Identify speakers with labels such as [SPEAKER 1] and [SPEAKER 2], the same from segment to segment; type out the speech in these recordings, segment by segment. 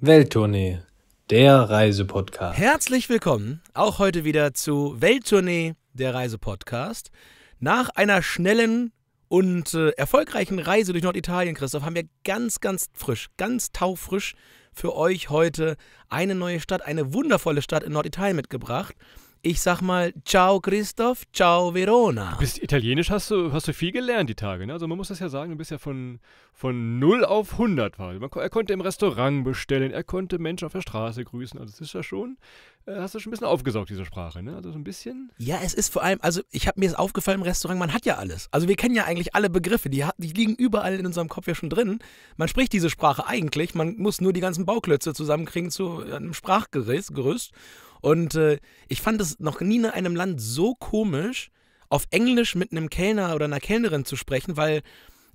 [SPEAKER 1] Welttournee, der Reisepodcast. Herzlich willkommen auch heute wieder zu Welttournee, der Reisepodcast. Nach einer schnellen und äh, erfolgreichen Reise durch Norditalien, Christoph, haben wir ganz, ganz frisch, ganz taufrisch für euch heute eine neue Stadt, eine wundervolle Stadt in Norditalien mitgebracht. Ich sag mal, ciao Christoph, ciao Verona. Du bist Italienisch, hast du, hast du viel gelernt die Tage. Ne?
[SPEAKER 2] Also man muss das ja sagen, du bist ja von, von 0 auf 100. War. Man, er konnte im Restaurant bestellen,
[SPEAKER 1] er konnte Menschen auf der Straße grüßen. Also das ist ja schon, äh, hast du schon ein bisschen aufgesaugt, diese Sprache. Ne? Also so ein bisschen. Ja, es ist vor allem, also ich habe mir es aufgefallen im Restaurant, man hat ja alles. Also wir kennen ja eigentlich alle Begriffe, die, die liegen überall in unserem Kopf ja schon drin. Man spricht diese Sprache eigentlich, man muss nur die ganzen Bauklötze zusammenkriegen zu einem Sprachgerüst. Und äh, ich fand es noch nie in einem Land so komisch, auf Englisch mit einem Kellner oder einer Kellnerin zu sprechen, weil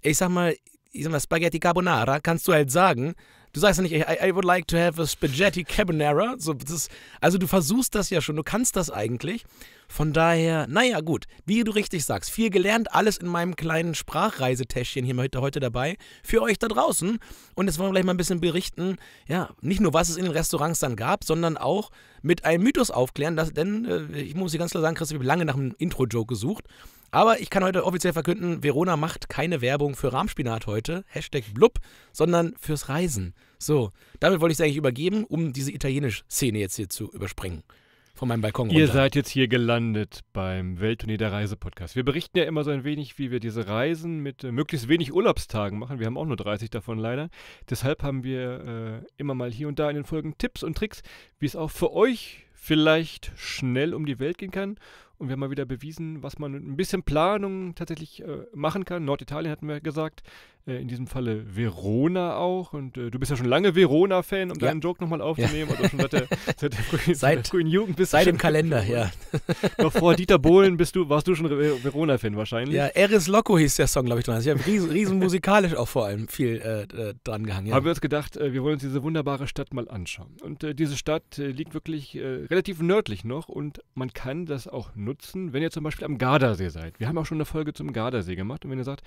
[SPEAKER 1] ich sag mal, ich sag mal, Spaghetti Carbonara kannst du halt sagen, Du sagst ja nicht, I, I would like to have a spaghetti carbonara. So, ist, also du versuchst das ja schon, du kannst das eigentlich. Von daher, naja gut, wie du richtig sagst, viel gelernt, alles in meinem kleinen Sprachreisetäschchen hier heute, heute dabei, für euch da draußen. Und jetzt wollen wir gleich mal ein bisschen berichten, ja, nicht nur was es in den Restaurants dann gab, sondern auch mit einem Mythos aufklären, dass, denn äh, ich muss dir ganz klar sagen, Chris, ich habe lange nach einem Intro-Joke gesucht. Aber ich kann heute offiziell verkünden, Verona macht keine Werbung für Rahmspinat heute, Hashtag Blub, sondern fürs Reisen. So, damit wollte ich es eigentlich übergeben, um diese italienische Szene jetzt hier zu überspringen. Von meinem Balkon runter. Ihr seid jetzt hier gelandet beim Welttournee der Reise-Podcast. Wir
[SPEAKER 2] berichten ja immer so ein wenig, wie wir diese Reisen mit äh, möglichst wenig Urlaubstagen machen. Wir haben auch nur 30 davon leider. Deshalb haben wir äh, immer mal hier und da in den Folgen Tipps und Tricks, wie es auch für euch vielleicht schnell um die Welt gehen kann und wir haben mal wieder bewiesen, was man mit ein bisschen Planung tatsächlich äh, machen kann. Norditalien hatten wir gesagt, äh, in diesem Falle Verona auch. Und äh, du bist ja schon lange Verona-Fan, um ja. deinen Joke nochmal aufzunehmen. Ja. Also schon seit der, seit der frühen, seit, frühen Jugend bist Seit dem Kalender, ja. Noch vor Dieter Bohlen bist du, warst du schon Verona-Fan wahrscheinlich. Ja,
[SPEAKER 1] Eris Loco hieß der Song, glaube ich, dran. Also ich habe riesen, riesen, musikalisch auch vor allem viel äh, äh, dran gehangen. Ja. Haben wir uns gedacht, äh, wir wollen uns diese wunderbare
[SPEAKER 2] Stadt mal anschauen. Und diese Stadt liegt wirklich relativ nördlich noch und man kann das auch nutzen nutzen, wenn ihr zum Beispiel am Gardasee seid. Wir haben auch schon eine Folge zum Gardasee gemacht. Und wenn ihr sagt,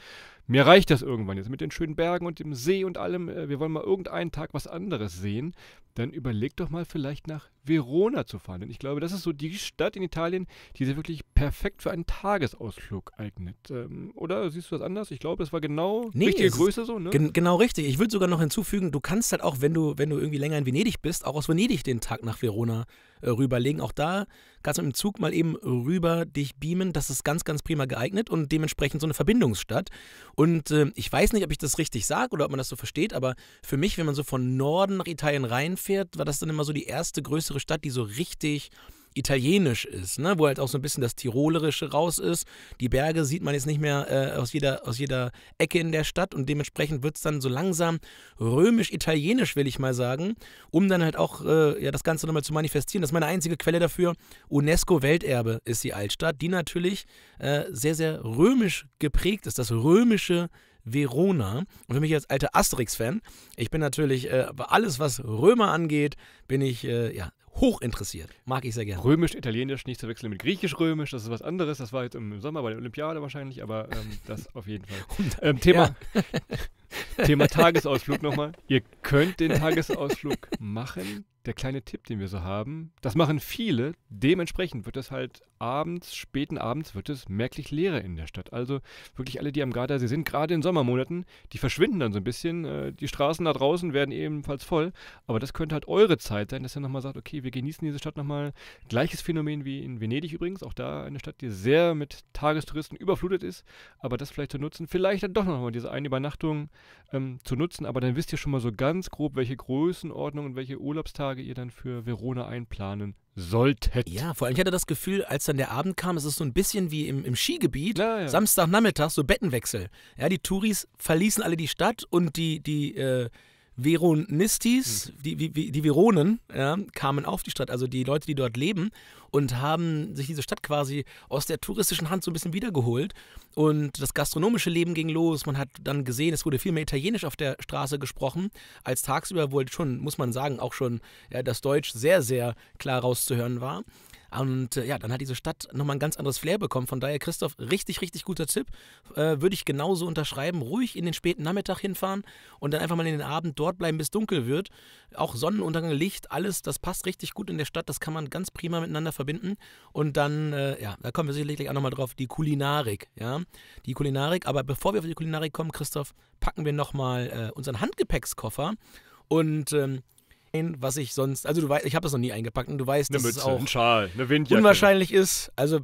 [SPEAKER 2] mir reicht das irgendwann jetzt mit den schönen Bergen und dem See und allem, äh, wir wollen mal irgendeinen Tag was anderes sehen, dann überlegt doch mal vielleicht nach Verona zu fahren. Denn ich glaube, das ist so die Stadt in Italien,
[SPEAKER 1] die sich wirklich perfekt für einen Tagesausflug eignet. Ähm, oder
[SPEAKER 2] siehst du das anders? Ich glaube, das war genau nee, richtige Größe so. Ne? Gen
[SPEAKER 1] genau richtig. Ich würde sogar noch hinzufügen, du kannst halt auch, wenn du, wenn du irgendwie länger in Venedig bist, auch aus Venedig den Tag nach Verona äh, rüberlegen. Auch da kannst du mit dem Zug mal eben rüber dich beamen. Das ist ganz, ganz prima geeignet und dementsprechend so eine Verbindungsstadt. Und äh, ich weiß nicht, ob ich das richtig sage oder ob man das so versteht, aber für mich, wenn man so von Norden nach Italien reinfährt, war das dann immer so die erste größere andere Stadt, die so richtig italienisch ist, ne? wo halt auch so ein bisschen das Tirolerische raus ist. Die Berge sieht man jetzt nicht mehr äh, aus, jeder, aus jeder Ecke in der Stadt und dementsprechend wird es dann so langsam römisch-italienisch, will ich mal sagen, um dann halt auch äh, ja, das Ganze nochmal zu manifestieren. Das ist meine einzige Quelle dafür. UNESCO-Welterbe ist die Altstadt, die natürlich äh, sehr, sehr römisch geprägt ist. Das römische Verona. Und für mich als alter Asterix-Fan, ich bin natürlich, äh, alles was Römer angeht, bin ich äh, ja, hoch interessiert. Mag ich sehr gerne. Römisch-Italienisch nicht zu wechseln
[SPEAKER 2] mit Griechisch-Römisch, das ist was anderes. Das war jetzt halt im Sommer bei der Olympiade wahrscheinlich, aber ähm, das auf jeden Fall. Ähm, Thema, ja. Thema Tagesausflug nochmal. Ihr könnt den Tagesausflug machen. Der kleine Tipp, den wir so haben, das machen viele. Dementsprechend wird das halt abends, späten Abends wird es merklich leerer in der Stadt. Also wirklich alle, die am Gardasee sind, gerade in Sommermonaten, die verschwinden dann so ein bisschen. Äh, die Straßen da draußen werden ebenfalls voll. Aber das könnte halt eure Zeit sein, dass ihr nochmal sagt, okay, wir genießen diese Stadt nochmal. Gleiches Phänomen wie in Venedig übrigens. Auch da eine Stadt, die sehr mit Tagestouristen überflutet ist. Aber das vielleicht zu nutzen, vielleicht dann doch nochmal diese eine Übernachtung ähm, zu nutzen. Aber dann wisst ihr schon mal so ganz grob, welche Größenordnung
[SPEAKER 1] und welche Urlaubstage ihr dann für Verona einplanen solltet. Ja, vor allem, ich hatte das Gefühl, als dann der Abend kam, es ist so ein bisschen wie im, im Skigebiet, ja, ja. Samstagnachmittag, so Bettenwechsel. Ja, die Touris verließen alle die Stadt und die, die, äh, Veronistis, hm. die, die, die Veronen, ja, kamen auf die Stadt, also die Leute, die dort leben, und haben sich diese Stadt quasi aus der touristischen Hand so ein bisschen wiedergeholt. Und das gastronomische Leben ging los. Man hat dann gesehen, es wurde viel mehr Italienisch auf der Straße gesprochen, als tagsüber wohl halt schon, muss man sagen, auch schon ja, das Deutsch sehr, sehr klar rauszuhören war. Und äh, ja, dann hat diese Stadt nochmal ein ganz anderes Flair bekommen. Von daher, Christoph, richtig, richtig guter Tipp. Äh, Würde ich genauso unterschreiben. Ruhig in den späten Nachmittag hinfahren und dann einfach mal in den Abend dort bleiben, bis dunkel wird. Auch Sonnenuntergang, Licht, alles, das passt richtig gut in der Stadt. Das kann man ganz prima miteinander verbinden. Und dann, äh, ja, da kommen wir sicherlich auch nochmal drauf, die Kulinarik. Ja, die Kulinarik. Aber bevor wir auf die Kulinarik kommen, Christoph, packen wir nochmal äh, unseren Handgepäckskoffer und ähm, ein, was ich sonst, also du weißt, ich habe das noch nie eingepackt und du weißt, eine dass Mütze, es auch Schal, unwahrscheinlich ist. Also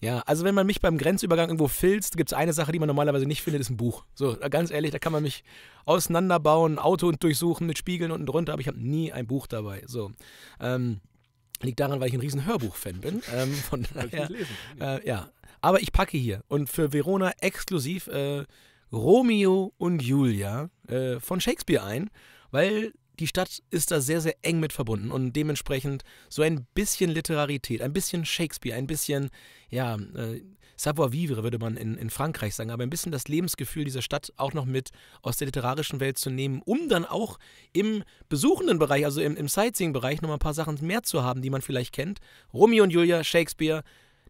[SPEAKER 1] ja, also wenn man mich beim Grenzübergang irgendwo filzt, gibt es eine Sache, die man normalerweise nicht findet, ist ein Buch. So, ganz ehrlich, da kann man mich auseinanderbauen, Auto und durchsuchen mit Spiegeln unten drunter, aber ich habe nie ein Buch dabei. So, ähm, liegt daran, weil ich ein riesen Hörbuch-Fan bin. Ähm, von daher, äh, ja, aber ich packe hier und für Verona exklusiv äh, Romeo und Julia äh, von Shakespeare ein, weil die Stadt ist da sehr, sehr eng mit verbunden und dementsprechend so ein bisschen Literarität, ein bisschen Shakespeare, ein bisschen, ja, äh, Savoir-vivre würde man in, in Frankreich sagen, aber ein bisschen das Lebensgefühl dieser Stadt auch noch mit aus der literarischen Welt zu nehmen, um dann auch im besuchenden Bereich, also im, im Sightseeing-Bereich nochmal ein paar Sachen mehr zu haben, die man vielleicht kennt. Romeo und Julia, Shakespeare,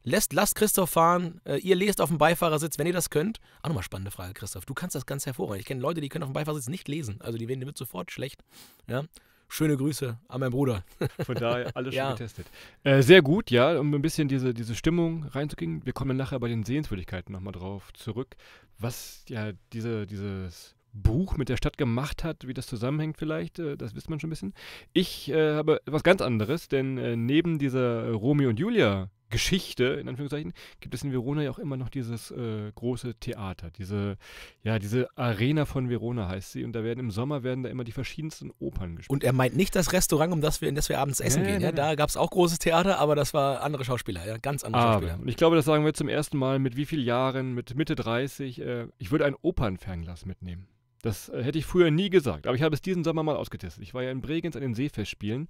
[SPEAKER 1] Lässt, lasst Christoph fahren, äh, ihr lest auf dem Beifahrersitz, wenn ihr das könnt. Auch nochmal spannende Frage, Christoph. Du kannst das ganz hervorragend. Ich kenne Leute, die können auf dem Beifahrersitz nicht lesen. Also die werden wird sofort schlecht. Ja? Schöne Grüße an meinen Bruder. Von daher alles schon ja. getestet.
[SPEAKER 2] Äh, sehr gut, ja, um ein bisschen diese, diese Stimmung reinzukriegen. Wir kommen nachher bei den Sehenswürdigkeiten nochmal drauf zurück. Was ja diese, dieses Buch mit der Stadt gemacht hat, wie das zusammenhängt vielleicht, äh, das wisst man schon ein bisschen. Ich äh, habe etwas ganz anderes, denn äh, neben dieser Romeo und Julia Geschichte, in Anführungszeichen, gibt es in Verona ja auch immer noch dieses äh, große Theater, diese, ja, diese Arena von Verona heißt sie. Und da werden im Sommer werden da immer die verschiedensten Opern gespielt. Und er meint nicht
[SPEAKER 1] das Restaurant, um das wir, in das wir abends essen nee, gehen. Nee, ja? nee. Da gab es auch großes Theater, aber das war andere Schauspieler, ja, ganz andere aber, Schauspieler.
[SPEAKER 2] Und ich glaube, das sagen wir zum ersten Mal mit wie vielen Jahren, mit Mitte 30. Äh, ich würde ein Opernfernglas mitnehmen. Das äh, hätte ich früher nie gesagt, aber ich habe es diesen Sommer mal ausgetestet. Ich war ja in Bregenz an den Seefestspielen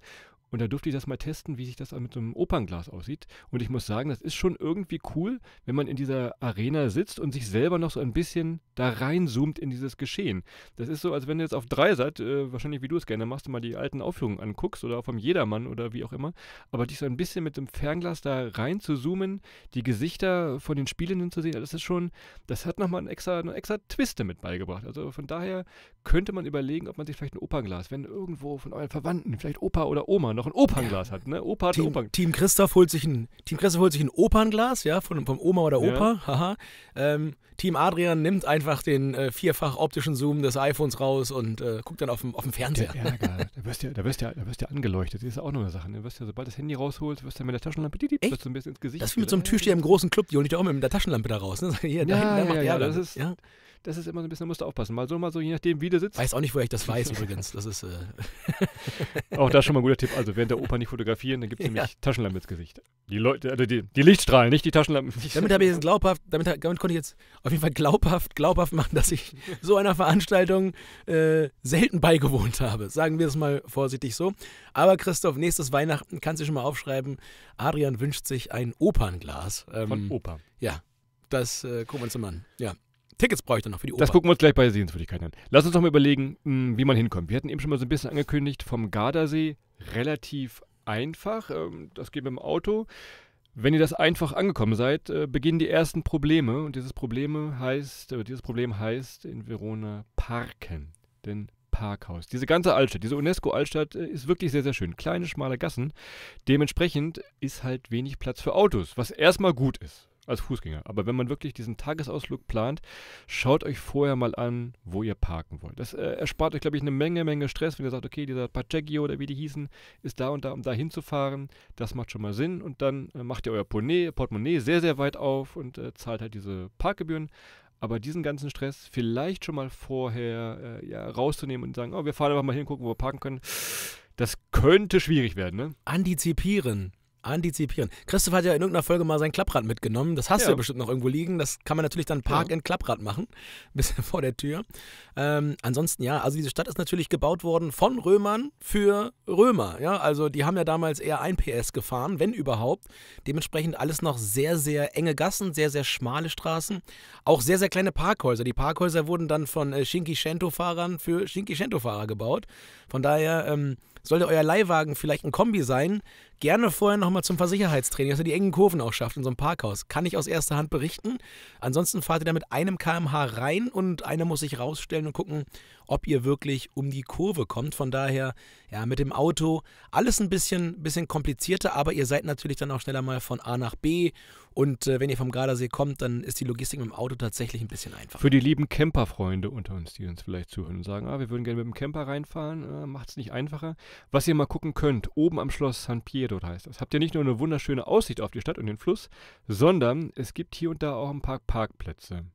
[SPEAKER 2] und da durfte ich das mal testen, wie sich das mit so einem Opernglas aussieht. Und ich muss sagen, das ist schon irgendwie cool, wenn man in dieser Arena sitzt und sich selber noch so ein bisschen da reinzoomt in dieses Geschehen. Das ist so, als wenn du jetzt auf drei seid, äh, wahrscheinlich wie du es gerne machst, mal die alten Aufführungen anguckst oder vom Jedermann oder wie auch immer. Aber dich so ein bisschen mit dem Fernglas da rein zu zoomen, die Gesichter von den Spielenden zu sehen, das ist schon, das hat nochmal einen extra, einen extra Twist damit beigebracht. Also von daher daher könnte man überlegen, ob man sich vielleicht ein Opernglas, wenn irgendwo von euren Verwandten,
[SPEAKER 1] vielleicht Opa oder Oma, noch ein Opernglas ja. hat. Ne? Opa hat Team, Opern Team Christoph holt sich ein, Team Christoph holt sich ein Opernglas, ja, von, vom Oma oder Opa. Ja. Haha. Ähm, Team Adrian nimmt einfach den äh, vierfach optischen Zoom des iPhones raus und äh, guckt dann auf dem, auf dem Fernseher. Der Ärger, da wirst du
[SPEAKER 2] ja, ja, ja angeleuchtet. Das ist ja auch noch eine Sache. Ne? Du wirst ja, sobald das Handy rausholst, wirst du ja mit der Taschenlampe die, die, Echt? Du ein bisschen ins Gesicht. Das ist wie mit so einem
[SPEAKER 1] Türsteher im großen Club, die holen dich auch mit der Taschenlampe da raus. Ne? Hier, da ja, hinten, da macht ja, ja, das ist,
[SPEAKER 2] ja das ist immer so ein bisschen, da musst du aufpassen. Mal so, mal so, je nachdem, wie du sitzt. Weiß auch nicht, woher ich das weiß übrigens. Das ist. Äh auch das schon mal ein guter Tipp. Also während der Oper nicht fotografieren, dann gibt es ja. nämlich Taschenlampe ins Gesicht. Die Leute, also die, die Lichtstrahlen, nicht die Taschenlampen. Damit habe
[SPEAKER 1] ich jetzt glaubhaft, damit, damit konnte ich jetzt auf jeden Fall glaubhaft, glaubhaft machen, dass ich so einer Veranstaltung äh, selten beigewohnt habe. Sagen wir es mal vorsichtig so. Aber Christoph, nächstes Weihnachten kannst du schon mal aufschreiben. Adrian wünscht sich ein Opernglas. Ähm, Von Oper. Ja, das äh, gucken wir uns mal an. Ja. Tickets bräuchte ich dann noch für die Oper. Das gucken
[SPEAKER 2] wir uns gleich bei Sehenswürdigkeit an. Lass uns doch mal überlegen, hm, wie man hinkommt. Wir hatten eben schon mal so ein bisschen angekündigt, vom Gardasee relativ einfach. Ähm, das geht mit dem Auto. Wenn ihr das einfach angekommen seid, äh, beginnen die ersten Probleme. Und dieses, Probleme heißt, äh, dieses Problem heißt in Verona Parken. Denn Parkhaus. Diese ganze Altstadt, diese UNESCO-Altstadt äh, ist wirklich sehr, sehr schön. Kleine, schmale Gassen. Dementsprechend ist halt wenig Platz für Autos, was erstmal gut ist als Fußgänger. Aber wenn man wirklich diesen Tagesausflug plant, schaut euch vorher mal an, wo ihr parken wollt. Das äh, erspart euch, glaube ich, eine Menge, Menge Stress, wenn ihr sagt, okay, dieser Pacheggio oder wie die hießen, ist da und da, um da hinzufahren. Das macht schon mal Sinn. Und dann äh, macht ihr euer Portemonnaie, sehr, sehr weit auf und äh, zahlt halt diese Parkgebühren. Aber diesen ganzen Stress vielleicht schon mal vorher äh, ja, rauszunehmen und sagen, oh, wir fahren einfach mal hingucken, wo wir parken können
[SPEAKER 1] das könnte schwierig werden, ne? Antizipieren. Antizipieren. Christoph hat ja in irgendeiner Folge mal sein Klapprad mitgenommen. Das hast ja. du ja bestimmt noch irgendwo liegen. Das kann man natürlich dann Park ja. Klapprad machen, bisschen vor der Tür. Ähm, ansonsten ja, also diese Stadt ist natürlich gebaut worden von Römern für Römer. Ja, also die haben ja damals eher ein PS gefahren, wenn überhaupt. Dementsprechend alles noch sehr, sehr enge Gassen, sehr, sehr schmale Straßen, auch sehr, sehr kleine Parkhäuser. Die Parkhäuser wurden dann von äh, Shinki Shento-Fahrern für Shinki Shento-Fahrer gebaut. Von daher ähm, sollte euer Leihwagen vielleicht ein Kombi sein, gerne vorher nochmal zum Versicherheitstraining, dass ihr die engen Kurven auch schafft in so einem Parkhaus. Kann ich aus erster Hand berichten. Ansonsten fahrt ihr da mit einem kmh rein und einer muss sich rausstellen und gucken, ob ihr wirklich um die Kurve kommt. Von daher, ja, mit dem Auto alles ein bisschen, bisschen komplizierter, aber ihr seid natürlich dann auch schneller mal von A nach B und äh, wenn ihr vom Gardasee kommt, dann ist die Logistik mit dem Auto tatsächlich ein bisschen einfacher.
[SPEAKER 2] Für die lieben Camperfreunde unter uns, die uns vielleicht zuhören und sagen,
[SPEAKER 1] ah, wir würden gerne mit dem Camper reinfahren, äh, macht es nicht einfacher.
[SPEAKER 2] Was ihr mal gucken könnt, oben am Schloss San Pietro heißt das, habt ihr nicht nur eine wunderschöne Aussicht auf die Stadt und den Fluss, sondern es gibt hier und da auch ein paar Parkplätze.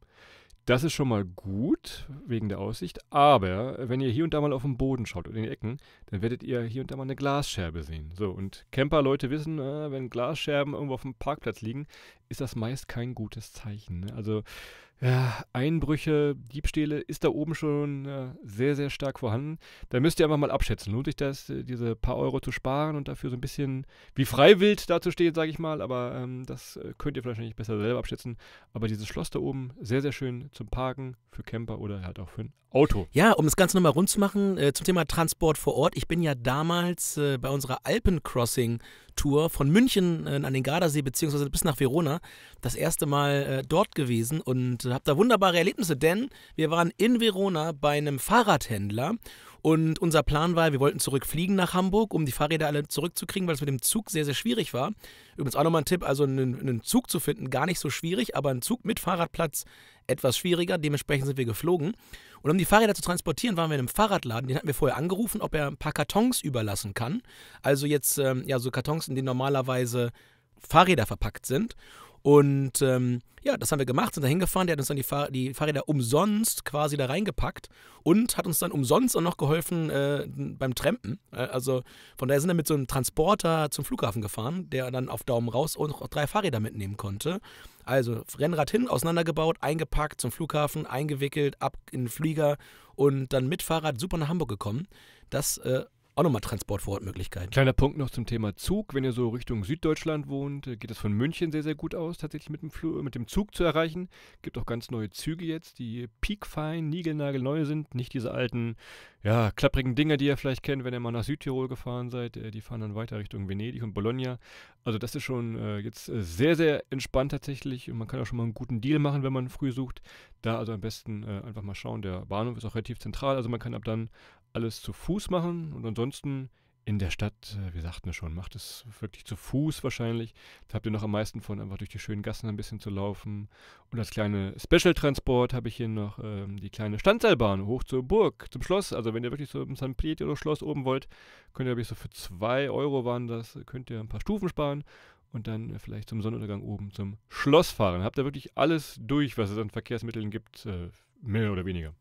[SPEAKER 2] Das ist schon mal gut wegen der Aussicht, aber wenn ihr hier und da mal auf den Boden schaut oder in die Ecken, dann werdet ihr hier und da mal eine Glasscherbe sehen. So, und Camper-Leute wissen, äh, wenn Glasscherben irgendwo auf dem Parkplatz liegen, ist das meist kein gutes Zeichen. Ne? Also ja, Einbrüche, Diebstähle ist da oben schon äh, sehr, sehr stark vorhanden. Da müsst ihr einfach mal abschätzen. Lohnt sich das, äh, diese paar Euro zu sparen und dafür so ein bisschen wie freiwillig dazustehen, sage ich mal. Aber ähm, das äh, könnt ihr wahrscheinlich besser selber abschätzen. Aber dieses Schloss da oben, sehr, sehr schön zum Parken, für Camper
[SPEAKER 1] oder halt auch für ein Auto. Ja, um das Ganze nochmal rund zu machen, äh, zum Thema Transport vor Ort. Ich bin ja damals äh, bei unserer Alpencrossing-Tour von München äh, an den Gardasee bzw. bis nach Verona das erste Mal äh, dort gewesen und habe da wunderbare Erlebnisse, denn wir waren in Verona bei einem Fahrradhändler und unser Plan war, wir wollten zurückfliegen nach Hamburg, um die Fahrräder alle zurückzukriegen, weil es mit dem Zug sehr, sehr schwierig war. Übrigens auch nochmal ein Tipp, also einen, einen Zug zu finden, gar nicht so schwierig, aber einen Zug mit Fahrradplatz etwas schwieriger. Dementsprechend sind wir geflogen. Und um die Fahrräder zu transportieren, waren wir in einem Fahrradladen. Den hatten wir vorher angerufen, ob er ein paar Kartons überlassen kann. Also jetzt, ähm, ja, so Kartons, in denen normalerweise Fahrräder verpackt sind. Und ähm, ja, das haben wir gemacht, sind da hingefahren. Der hat uns dann die, Fahr die, Fahrräder umsonst quasi da reingepackt und hat uns dann umsonst auch noch geholfen äh, beim Trampen. Äh, also von daher sind wir mit so einem Transporter zum Flughafen gefahren, der dann auf Daumen raus und auch drei Fahrräder mitnehmen konnte. Also Rennrad hin, auseinandergebaut, eingepackt zum Flughafen, eingewickelt, ab in den Flieger und dann mit Fahrrad super nach Hamburg gekommen. Das äh, auch nochmal
[SPEAKER 2] Transportvorortmöglichkeiten. Kleiner Punkt noch zum Thema Zug. Wenn ihr so Richtung Süddeutschland wohnt, äh, geht es von München sehr, sehr gut aus, tatsächlich mit dem, Fl äh, mit dem Zug zu erreichen. Gibt auch ganz neue Züge jetzt, die piekfein, niegelnagelneu sind. Nicht diese alten, ja, klapprigen Dinger, die ihr vielleicht kennt, wenn ihr mal nach Südtirol gefahren seid. Äh, die fahren dann weiter Richtung Venedig und Bologna. Also das ist schon äh, jetzt sehr, sehr entspannt tatsächlich. Und man kann auch schon mal einen guten Deal machen, wenn man früh sucht. Da also am besten äh, einfach mal schauen. Der Bahnhof ist auch relativ zentral. Also man kann ab dann alles zu Fuß machen und ansonsten in der Stadt, äh, wir sagten es schon, macht es wirklich zu Fuß wahrscheinlich. Da habt ihr noch am meisten von, einfach durch die schönen Gassen ein bisschen zu laufen. Und als kleine Special-Transport habe ich hier noch ähm, die kleine Standseilbahn hoch zur Burg, zum Schloss. Also wenn ihr wirklich zum San Pietro-Schloss oben wollt, könnt ihr, glaube ich, so für 2 Euro waren das, könnt ihr ein paar Stufen sparen und dann äh, vielleicht zum Sonnenuntergang oben zum Schloss fahren. Habt ihr wirklich alles durch, was es an Verkehrsmitteln gibt, äh, mehr oder weniger.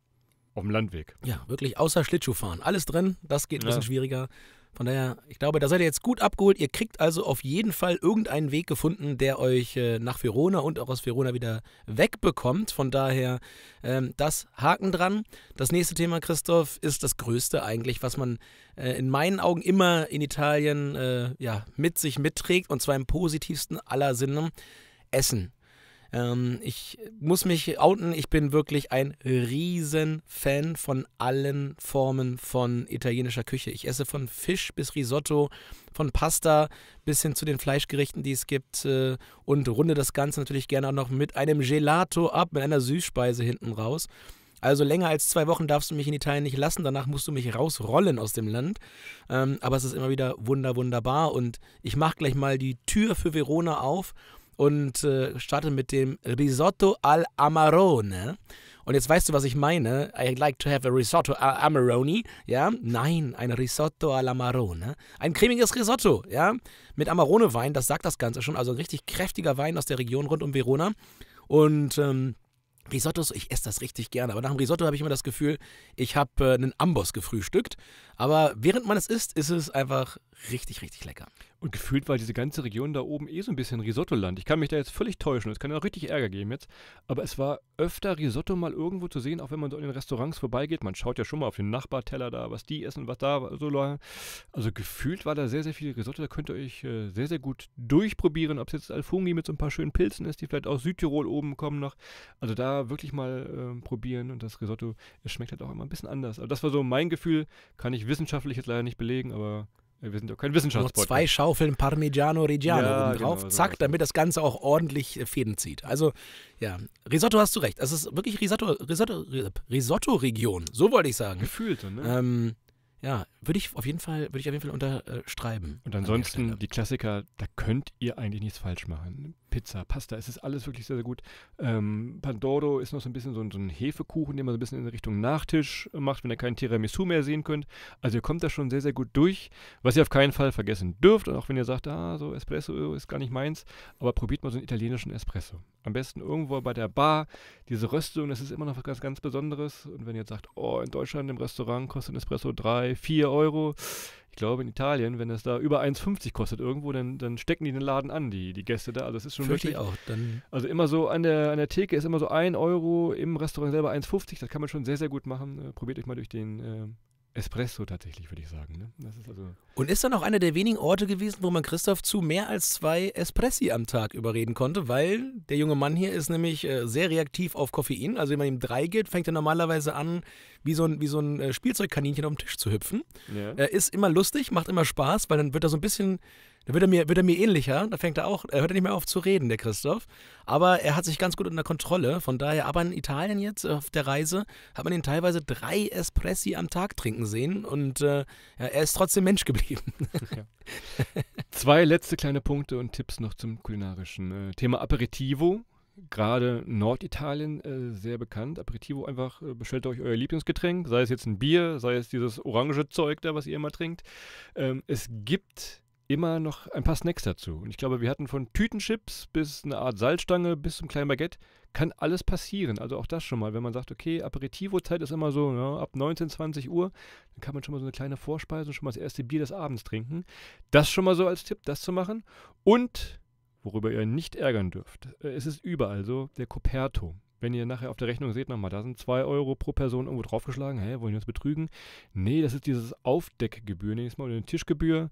[SPEAKER 2] Auf dem Landweg. Ja,
[SPEAKER 1] wirklich außer Schlittschuh fahren. Alles drin, das geht ein bisschen schwieriger. Von daher, ich glaube, da seid ihr jetzt gut abgeholt. Ihr kriegt also auf jeden Fall irgendeinen Weg gefunden, der euch äh, nach Verona und auch aus Verona wieder wegbekommt. Von daher, ähm, das Haken dran. Das nächste Thema, Christoph, ist das Größte eigentlich, was man äh, in meinen Augen immer in Italien äh, ja, mit sich mitträgt und zwar im positivsten aller Sinne: Essen. Ähm, ich muss mich outen, ich bin wirklich ein Riesenfan von allen Formen von italienischer Küche. Ich esse von Fisch bis Risotto, von Pasta bis hin zu den Fleischgerichten, die es gibt äh, und runde das Ganze natürlich gerne auch noch mit einem Gelato ab, mit einer Süßspeise hinten raus. Also länger als zwei Wochen darfst du mich in Italien nicht lassen. Danach musst du mich rausrollen aus dem Land. Ähm, aber es ist immer wieder wunder, wunderbar. Und ich mache gleich mal die Tür für Verona auf und äh, startet mit dem Risotto al Amarone. Und jetzt weißt du, was ich meine. I'd like to have a risotto al amarone. Ja? Nein, ein risotto al amarone. Ein cremiges Risotto, ja? Mit Amarone-Wein, das sagt das Ganze schon. Also ein richtig kräftiger Wein aus der Region rund um Verona. Und ähm, Risottos, ich esse das richtig gerne, aber nach dem Risotto habe ich immer das Gefühl, ich habe äh, einen Amboss gefrühstückt. Aber während man es isst, ist es einfach richtig, richtig lecker. Und gefühlt war diese ganze Region da oben eh so ein bisschen Risottoland. Ich kann mich da
[SPEAKER 2] jetzt völlig täuschen, es kann ja auch richtig Ärger geben jetzt. Aber es war öfter Risotto mal irgendwo zu sehen, auch wenn man so in den Restaurants vorbeigeht. Man schaut ja schon mal auf den Nachbarteller da, was die essen, was da so. Also gefühlt war da sehr, sehr viel Risotto. Da könnt ihr euch äh, sehr, sehr gut durchprobieren, ob es jetzt Alfungi mit so ein paar schönen Pilzen ist, die vielleicht aus Südtirol oben kommen noch. Also da wirklich mal äh, probieren. Und das Risotto, es schmeckt halt auch immer ein bisschen anders. Also das war so mein Gefühl, kann ich wissenschaftlich jetzt leider nicht belegen, aber äh, wir sind doch kein Wissenschaftspodcast. Noch zwei
[SPEAKER 1] Schaufeln Parmigiano Reggiano ja, drauf, genau, zack, so damit das Ganze auch ordentlich äh, Fäden zieht. Also, ja, Risotto hast du recht. Es ist wirklich Risotto, Risotto, Risotto-Region, so wollte ich sagen. Gefühlt, ne? Ähm, ja, würde ich auf jeden Fall, würde ich auf jeden Fall
[SPEAKER 2] unterschreiben. Und ansonsten die Klassiker, da könnt ihr eigentlich nichts falsch machen. Pizza, Pasta, es ist alles wirklich sehr, sehr gut. Ähm, Pandoro ist noch so ein bisschen so ein, so ein, Hefekuchen, den man so ein bisschen in Richtung Nachtisch macht, wenn ihr keinen Tiramisu mehr sehen könnt. Also ihr kommt da schon sehr, sehr gut durch. Was ihr auf keinen Fall vergessen dürft, und auch wenn ihr sagt, ah, so Espresso ist gar nicht meins, aber probiert mal so einen italienischen Espresso. Am besten irgendwo bei der Bar. Diese Röstung, das ist immer noch was ganz, ganz Besonderes. Und wenn ihr jetzt sagt, oh, in Deutschland im Restaurant kostet ein Espresso 3, 4 Euro, ich glaube in Italien, wenn das da über 1,50 kostet irgendwo, dann, dann stecken die den Laden an, die, die Gäste da. Also das ist schon Fürchte wirklich. Auch, dann also immer so an der, an der Theke ist immer so 1 Euro, im Restaurant selber 1,50. Das kann man schon
[SPEAKER 1] sehr, sehr gut machen. Äh, probiert euch mal durch den äh, Espresso
[SPEAKER 2] tatsächlich, würde ich sagen. Ne? Das ist also
[SPEAKER 1] und ist dann auch einer der wenigen Orte gewesen, wo man Christoph zu mehr als zwei Espressi am Tag überreden konnte, weil der junge Mann hier ist nämlich äh, sehr reaktiv auf Koffein. Also wenn man ihm drei gibt, fängt er normalerweise an, wie so ein, wie so ein äh, Spielzeugkaninchen auf dem Tisch zu hüpfen. Ja. Äh, ist immer lustig, macht immer Spaß, weil dann wird er so ein bisschen da wird er mir, wird er mir ähnlicher, da fängt er auch, er hört nicht mehr auf zu reden, der Christoph. Aber er hat sich ganz gut unter Kontrolle, von daher, aber in Italien jetzt auf der Reise hat man ihn teilweise drei Espressi am Tag trinken sehen und äh, ja, er ist trotzdem Mensch geblieben. Ja. Zwei letzte kleine Punkte und Tipps noch zum kulinarischen äh, Thema
[SPEAKER 2] Aperitivo. Gerade Norditalien äh, sehr bekannt. Aperitivo einfach, äh, bestellt euch euer Lieblingsgetränk, sei es jetzt ein Bier, sei es dieses orange Zeug da, was ihr immer trinkt. Ähm, es gibt immer noch ein paar Snacks dazu. Und ich glaube, wir hatten von Tütenchips bis eine Art Salzstange bis zum kleinen Baguette, kann alles passieren. Also auch das schon mal, wenn man sagt, okay, Aperitivo-Zeit ist immer so ja, ab 19, 20 Uhr, dann kann man schon mal so eine kleine Vorspeise und schon mal das erste Bier des Abends trinken. Das schon mal so als Tipp, das zu machen. Und, worüber ihr nicht ärgern dürft, äh, es ist überall so, der Coperto wenn ihr nachher auf der Rechnung seht, nochmal, da sind 2 Euro pro Person irgendwo draufgeschlagen. Hä, wollen wir uns betrügen? Nee, das ist dieses Aufdeckgebühr, nächstes Mal, oder eine Tischgebühr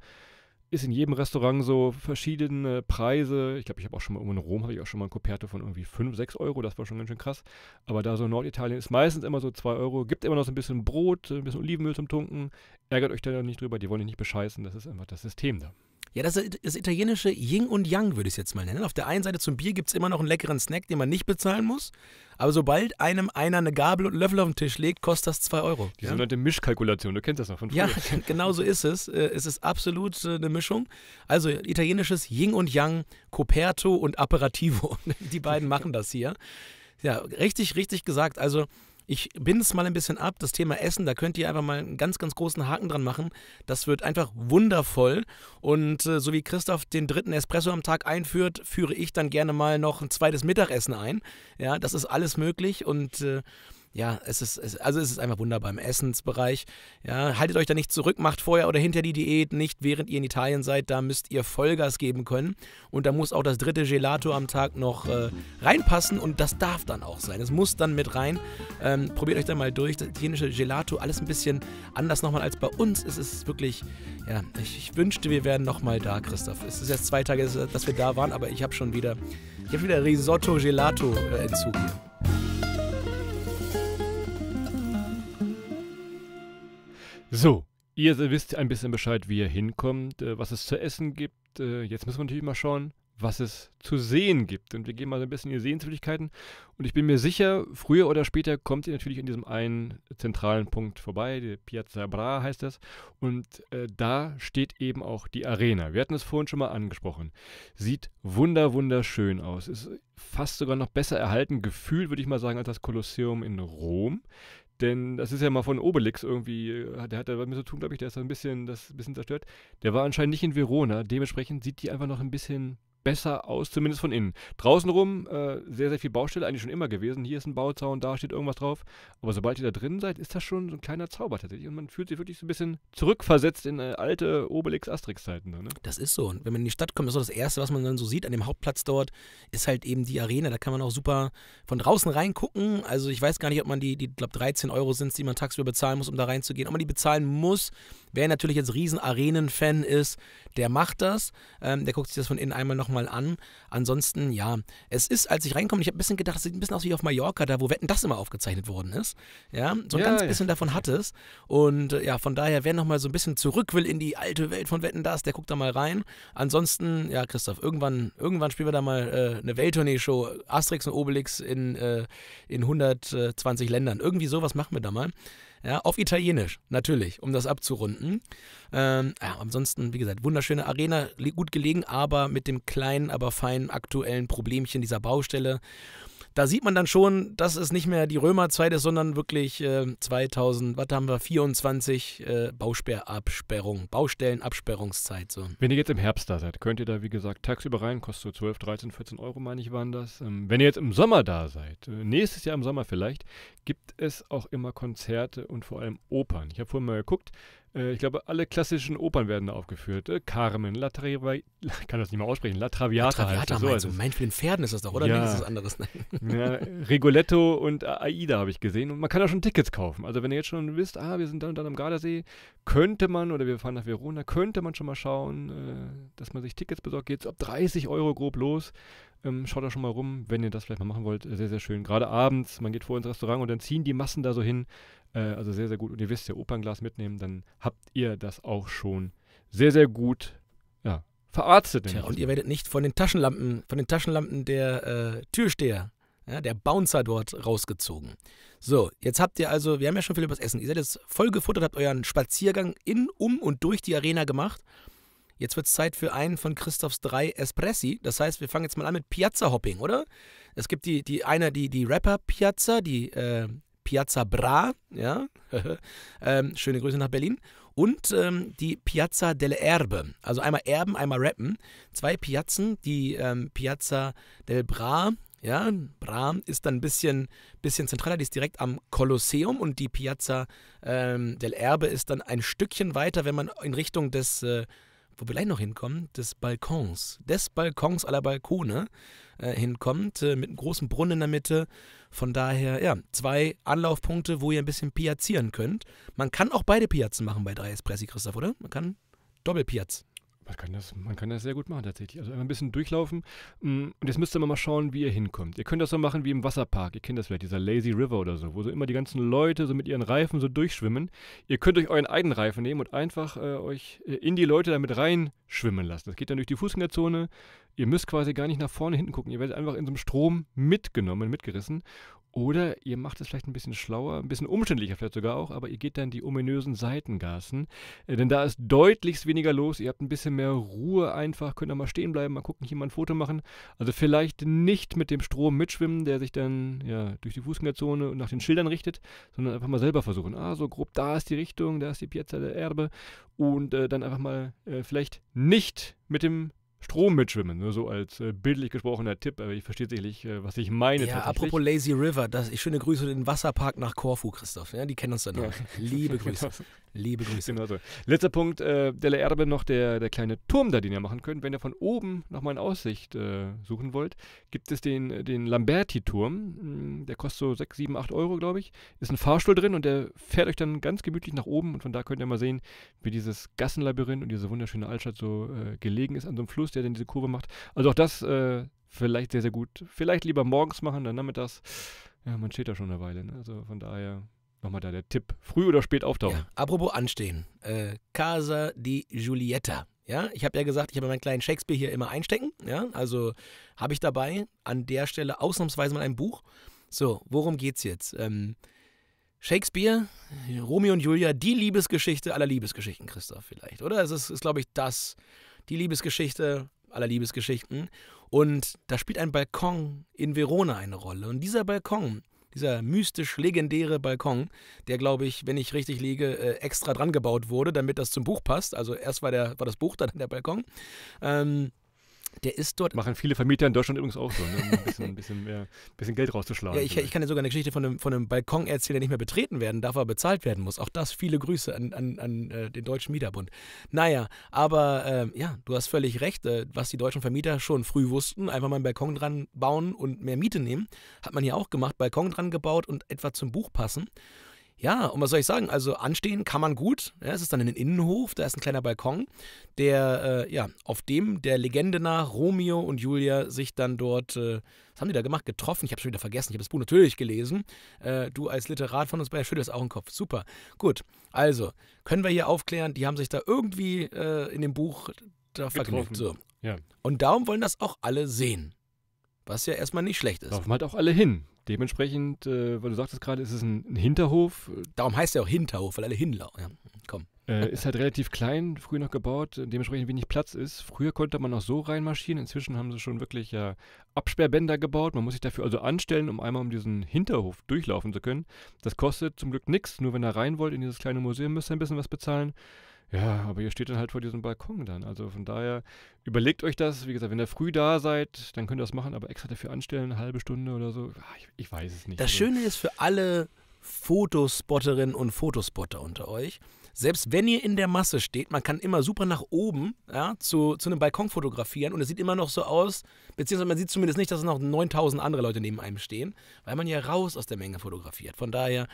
[SPEAKER 2] ist in jedem Restaurant so verschiedene Preise. Ich glaube, ich habe auch schon mal irgendwo in Rom, habe ich auch schon mal ein Koperte von irgendwie 5, 6 Euro. Das war schon ganz schön krass. Aber da so Norditalien ist meistens immer so 2 Euro. Gibt immer noch so ein bisschen Brot, ein bisschen Olivenöl zum Tunken. Ärgert euch da nicht drüber. Die wollen dich nicht bescheißen. Das
[SPEAKER 1] ist einfach das System da. Ja, das, das italienische Ying und Yang würde ich es jetzt mal nennen. Auf der einen Seite zum Bier gibt es immer noch einen leckeren Snack, den man nicht bezahlen muss. Aber sobald einem einer eine Gabel und einen Löffel auf den Tisch legt, kostet das 2 Euro. Die ja? sogenannte Mischkalkulation, du kennst das noch von früher. Ja, genau so ist es. Äh, es ist absolut äh, eine Mischung. Also italienisches Ying und Yang, Coperto und Aperativo. Die beiden machen das hier. Ja, richtig, richtig gesagt. Also ich binde es mal ein bisschen ab, das Thema Essen, da könnt ihr einfach mal einen ganz, ganz großen Haken dran machen. Das wird einfach wundervoll. Und äh, so wie Christoph den dritten Espresso am Tag einführt, führe ich dann gerne mal noch ein zweites Mittagessen ein. Ja, das ist alles möglich und äh, ja, es ist, es, also es ist einfach wunderbar im Essensbereich. Ja, haltet euch da nicht zurück, macht vorher oder hinter die Diät nicht, während ihr in Italien seid. Da müsst ihr Vollgas geben können. Und da muss auch das dritte Gelato am Tag noch äh, reinpassen. Und das darf dann auch sein. Es muss dann mit rein. Ähm, probiert euch da mal durch. Das italienische Gelato, alles ein bisschen anders nochmal als bei uns. Es ist wirklich, ja, ich, ich wünschte, wir wären nochmal da, Christoph. Es ist jetzt zwei Tage, dass wir da waren, aber ich habe schon wieder, ich habe wieder Risotto Gelato-Entzug äh, hier.
[SPEAKER 2] So, ihr wisst ein bisschen Bescheid, wie ihr hinkommt, äh, was es zu essen gibt. Äh, jetzt müssen wir natürlich mal schauen, was es zu sehen gibt. Und wir gehen mal ein bisschen in die Sehenswürdigkeiten. Und ich bin mir sicher, früher oder später kommt ihr natürlich in diesem einen zentralen Punkt vorbei, die Piazza Bra heißt das. Und äh, da steht eben auch die Arena. Wir hatten es vorhin schon mal angesprochen. Sieht wunder, wunderschön aus. Ist fast sogar noch besser erhalten, gefühlt würde ich mal sagen, als das Kolosseum in Rom. Denn das ist ja mal von Obelix irgendwie, äh, der hat da was mit zu tun, glaube ich, der ist so ein bisschen, das ein bisschen zerstört. Der war anscheinend nicht in Verona, dementsprechend sieht die einfach noch ein bisschen besser aus, zumindest von innen. Draußen rum äh, sehr, sehr viel Baustelle, eigentlich schon immer gewesen. Hier ist ein Bauzaun, da steht irgendwas drauf. Aber sobald ihr da drin seid, ist das schon so ein kleiner Zauber tatsächlich. Und man fühlt sich wirklich so ein bisschen zurückversetzt in äh, alte
[SPEAKER 1] Obelix-Asterix-Zeiten. Ne? Das ist so. Und wenn man in die Stadt kommt, ist so das Erste, was man dann so sieht an dem Hauptplatz dort, ist halt eben die Arena. Da kann man auch super von draußen reingucken. Also ich weiß gar nicht, ob man die, die glaube 13 Euro sind die man tagsüber bezahlen muss, um da reinzugehen. Ob man die bezahlen muss, wer natürlich jetzt riesen Arenen-Fan ist, der macht das. Ähm, der guckt sich das von innen einmal nochmal mal an. Ansonsten, ja, es ist, als ich reinkomme, ich habe ein bisschen gedacht, es sieht ein bisschen aus wie auf Mallorca, da wo Wetten das immer aufgezeichnet worden ist. Ja, so ein ja, ganz ja. bisschen davon hat es. Und äh, ja, von daher, wer nochmal so ein bisschen zurück will in die alte Welt von Wetten das, der guckt da mal rein. Ansonsten, ja, Christoph, irgendwann, irgendwann spielen wir da mal äh, eine Welttournee-Show, Asterix und Obelix in, äh, in 120 Ländern. Irgendwie sowas machen wir da mal. Ja, auf Italienisch, natürlich, um das abzurunden. Ähm, ja, ansonsten, wie gesagt, wunderschöne Arena, gut gelegen, aber mit dem kleinen, aber feinen aktuellen Problemchen dieser Baustelle da sieht man dann schon, dass es nicht mehr die Römerzeit ist, sondern wirklich äh, 2000, was haben wir, 24 äh, Bausperrabsperrung, Baustellenabsperrungszeit. So. Wenn ihr jetzt im Herbst da seid, könnt ihr da, wie gesagt, tagsüber rein, kostet so 12, 13, 14 Euro, meine ich,
[SPEAKER 2] waren das. Ähm, wenn ihr jetzt im Sommer da seid, äh, nächstes Jahr im Sommer vielleicht, gibt es auch immer Konzerte und vor allem Opern. Ich habe vorhin mal geguckt, äh, ich glaube, alle klassischen Opern werden da aufgeführt. Äh, Carmen, La Traviata, kann das nicht mal aussprechen, La Traviata, La Traviata heißt das. So meinst du,
[SPEAKER 1] mein für den Pferden ist das doch, oder? Ja. Nee, ist das anderes. Ja,
[SPEAKER 2] Rigoletto und Aida habe ich gesehen und man kann da schon Tickets kaufen. Also wenn ihr jetzt schon wisst, ah, wir sind dann und dann am Gardasee, könnte man, oder wir fahren nach Verona, könnte man schon mal schauen, äh, dass man sich Tickets besorgt. Geht ab 30 Euro grob los. Ähm, schaut da schon mal rum, wenn ihr das vielleicht mal machen wollt. Sehr, sehr schön. Gerade abends, man geht vor ins Restaurant und dann ziehen die Massen da so hin. Äh, also sehr, sehr gut. Und ihr wisst ja, Opernglas mitnehmen, dann habt ihr das auch schon sehr,
[SPEAKER 1] sehr gut ja, verarztet. Tja, und ihr werdet nicht von den Taschenlampen, von den Taschenlampen der äh, Türsteher, ja, der Bouncer dort rausgezogen. So, jetzt habt ihr also, wir haben ja schon viel über das Essen. Ihr seid jetzt voll gefuttert, habt euren Spaziergang in, um und durch die Arena gemacht. Jetzt wird es Zeit für einen von Christophs drei Espressi. Das heißt, wir fangen jetzt mal an mit Piazza-Hopping, oder? Es gibt die, die eine, die, die Rapper-Piazza, die äh, Piazza Bra, ja, ähm, schöne Grüße nach Berlin, und ähm, die Piazza delle Erbe, also einmal Erben, einmal Rappen, zwei Piazzen, die ähm, Piazza del Bra, ja, Bra ist dann ein bisschen, bisschen zentraler, die ist direkt am Kolosseum und die Piazza ähm, del Erbe ist dann ein Stückchen weiter, wenn man in Richtung des, äh, wo wir gleich noch hinkommen, des Balkons, des Balkons aller Balkone, äh, hinkommt, äh, mit einem großen Brunnen in der Mitte. Von daher, ja, zwei Anlaufpunkte, wo ihr ein bisschen piazieren könnt. Man kann auch beide Piazzen machen bei 3 Espressi, Christoph, oder? Man kann Doppelpiaz man kann, das, man kann das sehr gut machen tatsächlich. Also ein bisschen durchlaufen. Mm, und jetzt müsst ihr mal
[SPEAKER 2] schauen, wie ihr hinkommt. Ihr könnt das so machen wie im Wasserpark. Ihr kennt das vielleicht, dieser Lazy River oder so, wo so immer die ganzen Leute so mit ihren Reifen so durchschwimmen. Ihr könnt euch euren eigenen Reifen nehmen und einfach äh, euch äh, in die Leute damit reinschwimmen lassen. Das geht dann durch die Fußgängerzone. Ihr müsst quasi gar nicht nach vorne hinten gucken. Ihr werdet einfach in so einem Strom mitgenommen, mitgerissen. Oder ihr macht es vielleicht ein bisschen schlauer, ein bisschen umständlicher vielleicht sogar auch, aber ihr geht dann die ominösen Seitengassen. Äh, denn da ist deutlich weniger los. Ihr habt ein bisschen mehr Ruhe einfach, könnt ihr mal stehen bleiben, mal gucken, hier mal ein Foto machen. Also vielleicht nicht mit dem Strom mitschwimmen, der sich dann ja, durch die Fußgängerzone und nach den Schildern richtet, sondern einfach mal selber versuchen. Ah, so grob, da ist die Richtung, da ist die Piazza der Erbe. Und äh, dann einfach mal äh, vielleicht nicht mit dem Strom mitschwimmen. Nur So als äh, bildlich gesprochener Tipp, aber ich verstehe sicherlich, äh, was ich meine. Ja, apropos
[SPEAKER 1] Lazy River, das, ich schöne Grüße den Wasserpark nach Korfu, Christoph. Ja, die kennen uns dann auch. Ja. Liebe genau Grüße. Liebe Grüße. Genau so. Letzter Punkt, äh, Della Erbe noch
[SPEAKER 2] der, der kleine Turm da, den ihr machen könnt. Wenn ihr von oben nochmal in Aussicht äh, suchen wollt, gibt es den, den Lamberti-Turm. Hm, der kostet so 6, 7, 8 Euro, glaube ich. Ist ein Fahrstuhl drin und der fährt euch dann ganz gemütlich nach oben und von da könnt ihr mal sehen, wie dieses Gassenlabyrinth und diese wunderschöne Altstadt so äh, gelegen ist an so einem Fluss Fuß, der dann diese Kurve macht. Also auch das äh, vielleicht sehr, sehr gut. Vielleicht lieber morgens machen, dann damit das. Ja, man steht da schon eine Weile. Ne? Also von daher nochmal da der Tipp. Früh oder spät auftauchen. Ja,
[SPEAKER 1] apropos anstehen. Äh, Casa di Giulietta. Ja, ich habe ja gesagt, ich habe meinen kleinen Shakespeare hier immer einstecken. Ja, also habe ich dabei an der Stelle ausnahmsweise mal ein Buch. So, worum geht's jetzt? Ähm, Shakespeare, Romeo und Julia, die Liebesgeschichte aller Liebesgeschichten, Christoph, vielleicht, oder? Es ist, ist glaube ich, das die Liebesgeschichte aller Liebesgeschichten. Und da spielt ein Balkon in Verona eine Rolle. Und dieser Balkon, dieser mystisch legendäre Balkon, der, glaube ich, wenn ich richtig liege, äh, extra dran gebaut wurde, damit das zum Buch passt. Also erst war, der, war das Buch, dann der Balkon. Ähm, der ist dort. Machen viele Vermieter in Deutschland übrigens auch so, ne? um ein bisschen, ein bisschen, mehr, ein bisschen Geld rauszuschlagen. Ja, ich, ich, kann dir sogar eine Geschichte von einem, von einem Balkon erzählen, der nicht mehr betreten werden darf, aber bezahlt werden muss. Auch das viele Grüße an, an, an äh, den Deutschen Mieterbund. Naja, aber äh, ja, du hast völlig recht. Äh, was die deutschen Vermieter schon früh wussten, einfach mal einen Balkon dran bauen und mehr Miete nehmen, hat man hier auch gemacht. Balkon dran gebaut und etwa zum Buch passen. Ja, und was soll ich sagen? Also anstehen kann man gut. Ja, es ist dann in den Innenhof, da ist ein kleiner Balkon, der, äh, ja, auf dem der Legende nach Romeo und Julia sich dann dort, äh, was haben die da gemacht? Getroffen. Ich habe schon wieder vergessen, ich habe das Buch natürlich gelesen. Äh, du als Literat von uns beiden schüttelst auch den Kopf. Super. Gut. Also, können wir hier aufklären, die haben sich da irgendwie äh, in dem Buch da verknüpft. So. Ja. Und darum wollen das auch alle sehen. Was
[SPEAKER 2] ja erstmal nicht schlecht ist. Laufen halt auch alle hin. Dementsprechend, äh, weil du sagtest gerade, ist es ein, ein Hinterhof.
[SPEAKER 1] Darum heißt er auch Hinterhof, weil alle hinlaufen. Ja,
[SPEAKER 2] komm. Äh, ist halt relativ klein, früh noch gebaut, dementsprechend wenig Platz ist. Früher konnte man noch so reinmarschieren, inzwischen haben sie schon wirklich ja, Absperrbänder gebaut. Man muss sich dafür also anstellen, um einmal um diesen Hinterhof durchlaufen zu können. Das kostet zum Glück nichts, nur wenn ihr rein wollt in dieses kleine Museum, müsst ihr ein bisschen was bezahlen. Ja, aber ihr steht dann halt vor diesem Balkon dann. Also von daher überlegt euch das. Wie gesagt, wenn ihr früh da seid, dann könnt ihr das machen, aber extra dafür anstellen, eine halbe Stunde oder so. Ah, ich, ich weiß es nicht. Das also.
[SPEAKER 1] Schöne ist für alle Fotospotterinnen und Fotospotter unter euch, selbst wenn ihr in der Masse steht, man kann immer super nach oben ja, zu, zu einem Balkon fotografieren und es sieht immer noch so aus, beziehungsweise man sieht zumindest nicht, dass es noch 9000 andere Leute neben einem stehen, weil man ja raus aus der Menge fotografiert. Von daher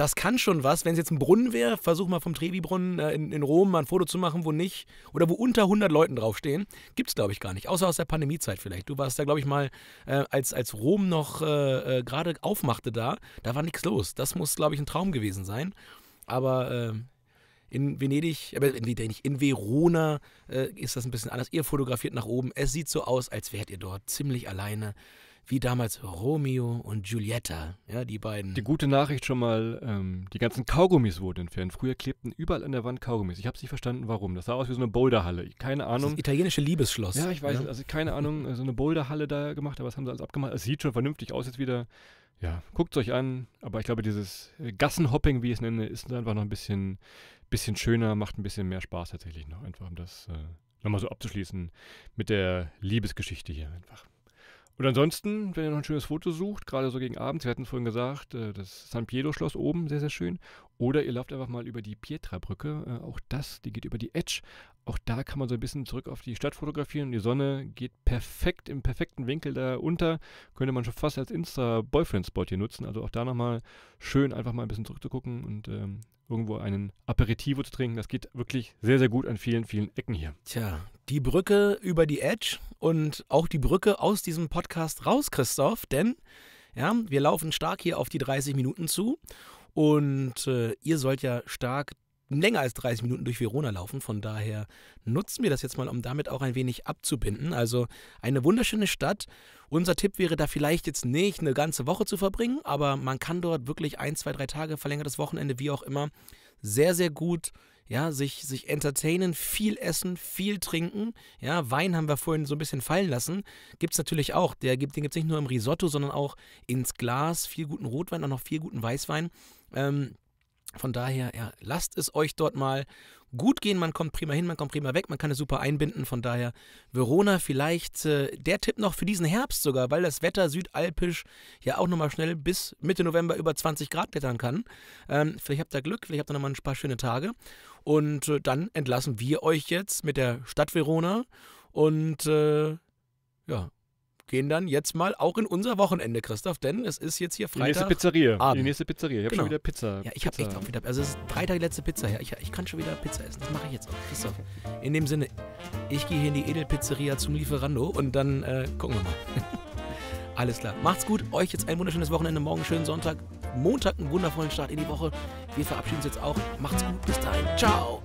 [SPEAKER 1] das kann schon was. Wenn es jetzt ein Brunnen wäre, versuch mal vom Trevi-Brunnen äh, in, in, Rom mal ein Foto zu machen, wo nicht oder wo unter 100 Leuten draufstehen. Gibt es, glaube ich, gar nicht. Außer aus der Pandemiezeit vielleicht. Du warst da, glaube ich, mal, äh, als, als Rom noch äh, äh gerade aufmachte da, da war nichts los. Das muss, glaube ich, ein Traum gewesen sein. Aber ähm, in Venedig, aber in, in Verona äh, ist das ein bisschen anders. Ihr fotografiert nach oben. Es sieht so aus, als wärt ihr dort ziemlich alleine wie damals Romeo und Giulietta, ja, die beiden. Die gute Nachricht schon mal, ähm,
[SPEAKER 2] die ganzen Kaugummis wurden entfernt. Früher klebten überall an der Wand Kaugummis. Ich habe es nicht verstanden, warum. Das sah aus wie so eine Boulderhalle. Keine Ahnung. Das, das italienische Liebesschloss. Ja, ich weiß, ja. also keine Ahnung, äh, so eine Boulderhalle da gemacht, aber was haben sie alles abgemacht? Es sieht schon vernünftig aus jetzt wieder. Ja, guckt es euch an, aber ich glaube, dieses äh, Gassenhopping, wie ich es nenne, ist einfach noch ein bisschen, bisschen schöner, macht ein bisschen mehr Spaß tatsächlich noch, einfach um das äh, nochmal so abzuschließen mit der Liebesgeschichte hier einfach. Und ansonsten, wenn ihr noch ein schönes Foto sucht, gerade so gegen Abend, wir hatten es vorhin gesagt, äh, das San Pietro Schloss oben, sehr, sehr schön. Oder ihr lauft einfach mal über die Pietra-Brücke, äh, auch das, die geht über die Edge. Auch da kann man so ein bisschen zurück auf die Stadt fotografieren. Die Sonne geht perfekt, im perfekten Winkel da unter. Könnte man schon fast als Insta-Boyfriend-Spot hier nutzen. Also auch da nochmal schön einfach mal ein bisschen zurückzugucken und ähm, irgendwo einen Aperitivo zu trinken. Das geht wirklich sehr, sehr gut an vielen, vielen Ecken hier.
[SPEAKER 1] Tja, die Brücke über die Edge und auch die Brücke aus diesem Podcast raus, Christoph, denn ja, wir laufen stark hier auf die 30 Minuten zu und äh, ihr sollt ja stark länger als 30 Minuten durch Verona laufen. Von daher nutzen wir das jetzt mal, um damit auch ein wenig abzubinden. Also eine wunderschöne Stadt. Unser Tipp wäre da vielleicht jetzt nicht eine ganze Woche zu verbringen, aber man kann dort wirklich ein, zwei, drei Tage, verlängertes Wochenende, wie auch immer, sehr, sehr gut ja, sich, sich entertainen, viel essen, viel trinken. Ja, Wein haben wir vorhin so ein bisschen fallen lassen. Gibt es natürlich auch. Der gibt, den gibt es nicht nur im Risotto, sondern auch ins Glas. Viel guten Rotwein, auch noch viel guten Weißwein. Ähm, von daher, ja, lasst es euch dort mal gut gehen. Man kommt prima hin, man kommt prima weg, man kann es super einbinden. Von daher, Verona vielleicht äh, der Tipp noch für diesen Herbst sogar, weil das Wetter südalpisch ja auch nochmal schnell bis Mitte November über 20 Grad klettern kann. Ähm, vielleicht habt ihr Glück, vielleicht habt ihr nochmal ein paar schöne Tage. Und äh, dann entlassen wir euch jetzt mit der Stadt Verona und äh, ja, gehen dann jetzt mal auch in unser Wochenende, Christoph, denn es ist jetzt hier Freitag. Die nächste Pizzeria. Abend. Die nächste Pizzeria. Ich habe genau. schon wieder Pizza. Ja, ich habe echt auch wieder. Also, es ist Freitag die letzte Pizza. her. ich, ich kann schon wieder Pizza essen. Das mache ich jetzt auch, Christoph. In dem Sinne, ich gehe hier in die Edelpizzeria zum Lieferando und dann äh, gucken wir mal. Alles klar. Macht's gut. Euch jetzt ein wunderschönes Wochenende. Morgen schönen Sonntag. Montag einen wundervollen Start in die Woche. Wir verabschieden uns jetzt auch. Macht's gut. Bis dahin. Ciao.